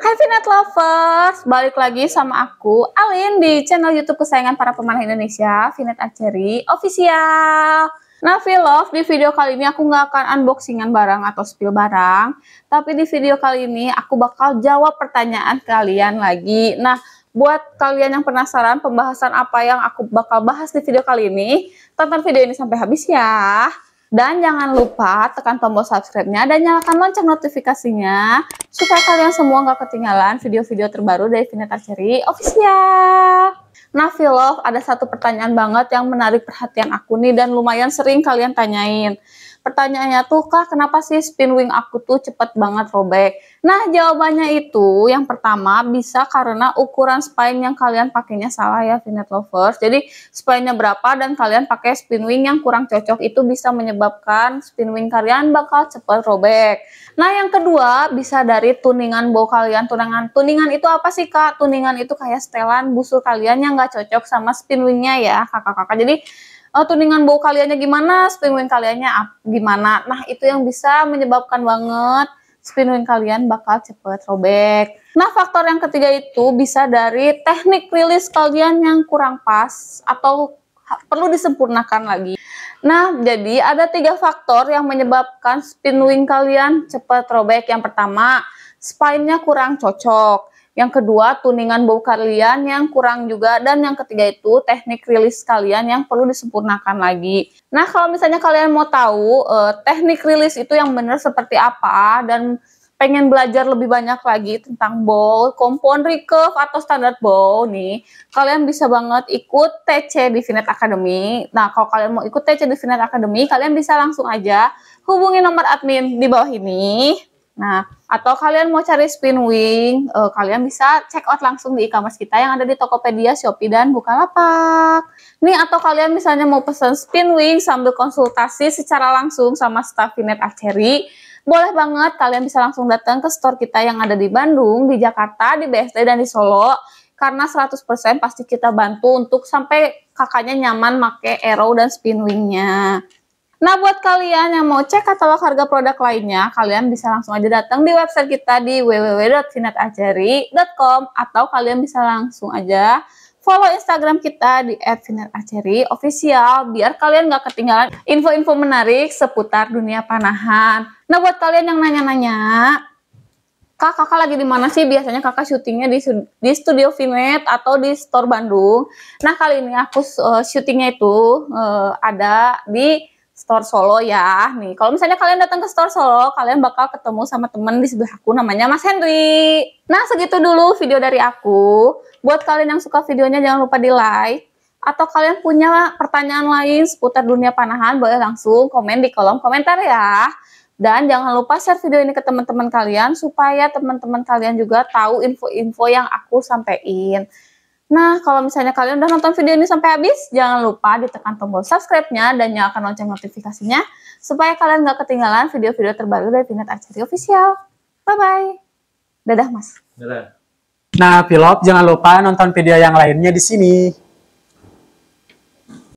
Hai Finet Lovers, balik lagi sama aku Alin di channel YouTube kesayangan para pemanah Indonesia, Finet Aceri Official. Nah, love di video kali ini aku nggak akan unboxingan barang atau spill barang, tapi di video kali ini aku bakal jawab pertanyaan kalian lagi. Nah, buat kalian yang penasaran pembahasan apa yang aku bakal bahas di video kali ini, tonton video ini sampai habis ya. Dan jangan lupa tekan tombol subscribe-nya dan nyalakan lonceng notifikasinya supaya kalian semua nggak ketinggalan video-video terbaru dari Vineta Ceri Official. Nah, Vilov, ada satu pertanyaan banget yang menarik perhatian aku nih dan lumayan sering kalian tanyain. Pertanyaannya tuh, Kak, kenapa sih spin wing aku tuh cepet banget robek? Nah, jawabannya itu yang pertama bisa karena ukuran spine yang kalian pakainya salah ya, Vinet Lovers. Jadi, spine-nya berapa dan kalian pakai spin wing yang kurang cocok itu bisa menyebabkan spin wing kalian bakal cepet robek. Nah, yang kedua bisa dari tuningan bow kalian. Tuningan, tuningan itu apa sih, Kak? Tuningan itu kayak setelan busur kalian yang nggak cocok sama spin wingnya ya kakak-kakak. Jadi uh, eh, tuningan bau kaliannya gimana, spin wing kaliannya gimana. Nah itu yang bisa menyebabkan banget spin wing kalian bakal cepet robek. Nah faktor yang ketiga itu bisa dari teknik rilis kalian yang kurang pas atau perlu disempurnakan lagi. Nah, jadi ada tiga faktor yang menyebabkan spin wing kalian cepet robek. Yang pertama, spine-nya kurang cocok. Yang kedua, tuningan bau kalian yang kurang juga. Dan yang ketiga itu teknik rilis kalian yang perlu disempurnakan lagi. Nah, kalau misalnya kalian mau tahu eh, teknik rilis itu yang benar seperti apa dan pengen belajar lebih banyak lagi tentang bowl, compound recurve atau standard bowl nih, kalian bisa banget ikut TC di Finet Academy. Nah, kalau kalian mau ikut TC di Finet Academy, kalian bisa langsung aja hubungi nomor admin di bawah ini. Nah, atau kalian mau cari wing, uh, kalian bisa check out langsung di e-commerce kita yang ada di Tokopedia, Shopee, dan Bukalapak. Nih, atau kalian misalnya mau pesan spin wing sambil konsultasi secara langsung sama staff Finet Aceri, boleh banget kalian bisa langsung datang ke store kita yang ada di Bandung, di Jakarta, di BSD, dan di Solo. Karena 100% pasti kita bantu untuk sampai kakaknya nyaman make arrow dan spin wingnya. Nah, buat kalian yang mau cek katalog harga produk lainnya, kalian bisa langsung aja datang di website kita di www.finataceri.com atau kalian bisa langsung aja follow Instagram kita di official biar kalian nggak ketinggalan info-info menarik seputar dunia panahan. Nah, buat kalian yang nanya-nanya, Kak, kakak lagi di mana sih? Biasanya kakak syutingnya di, di studio Vimet atau di store Bandung. Nah, kali ini aku uh, syutingnya itu uh, ada di store Solo ya. Nih, kalau misalnya kalian datang ke store Solo, kalian bakal ketemu sama temen di sebelah aku namanya Mas Henry. Nah, segitu dulu video dari aku. Buat kalian yang suka videonya jangan lupa di-like. Atau kalian punya pertanyaan lain seputar dunia panahan, boleh langsung komen di kolom komentar ya. Dan jangan lupa share video ini ke teman-teman kalian supaya teman-teman kalian juga tahu info-info yang aku sampaikan. Nah, kalau misalnya kalian udah nonton video ini sampai habis, jangan lupa ditekan tombol subscribe-nya dan nyalakan lonceng notifikasinya supaya kalian nggak ketinggalan video-video terbaru dari Pinet Archery Official. Bye-bye. Dadah, Mas. Dadah. Nah, pilot jangan lupa nonton video yang lainnya di sini.